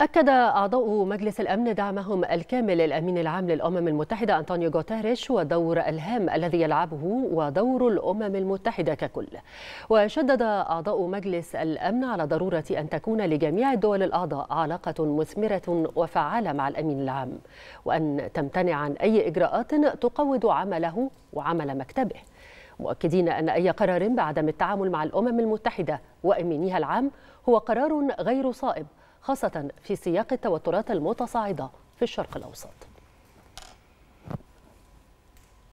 أكد أعضاء مجلس الأمن دعمهم الكامل للأمين العام للأمم المتحدة أنطونيو غوتاريش ودور الهام الذي يلعبه ودور الأمم المتحدة ككل وشدد أعضاء مجلس الأمن على ضرورة أن تكون لجميع الدول الأعضاء علاقة مثمرة وفعالة مع الأمين العام وأن تمتنع عن أي إجراءات تقوض عمله وعمل مكتبه مؤكدين أن أي قرار بعدم التعامل مع الأمم المتحدة وأمينها العام هو قرار غير صائب خاصة في سياق التوترات المتصاعدة في الشرق الأوسط